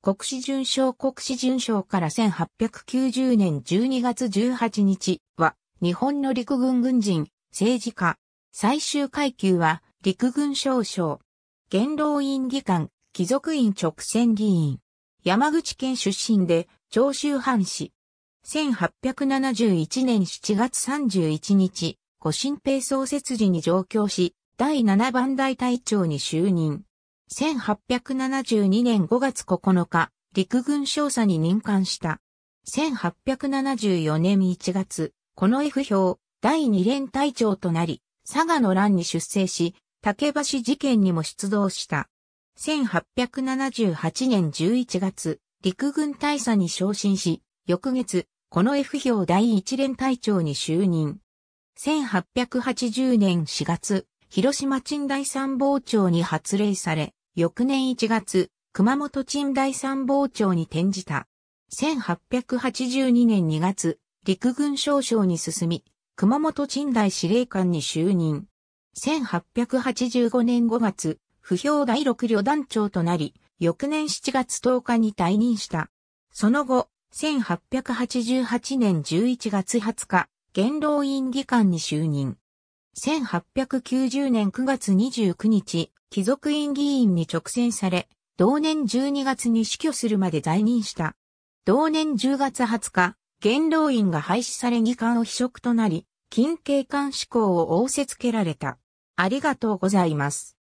国史準将国史準将から1890年12月18日は、日本の陸軍軍人、政治家。最終階級は、陸軍少将。元老院議官、貴族院直選議員。山口県出身で、長州藩士。1871年7月31日、ご新兵創設時に上京し、第7番大隊長に就任。1872年5月9日、陸軍少佐に任官した。1874年1月、この F 表、第2連隊長となり、佐賀の乱に出征し、竹橋事件にも出動した。1878年11月、陸軍大佐に昇進し、翌月、この F 表第1連隊長に就任。1880年4月、広島鎮大参謀長に発令され、翌年1月、熊本鎮大参謀庁に転じた。1882年2月、陸軍少将に進み、熊本鎮大司令官に就任。1885年5月、不評第6旅団長となり、翌年7月10日に退任した。その後、1888年11月20日、元老院議官に就任。1890年9月29日、貴族院議員に直選され、同年12月に死去するまで在任した。同年10月20日、元老院が廃止され議官を非職となり、近景官志向を仰せつけられた。ありがとうございます。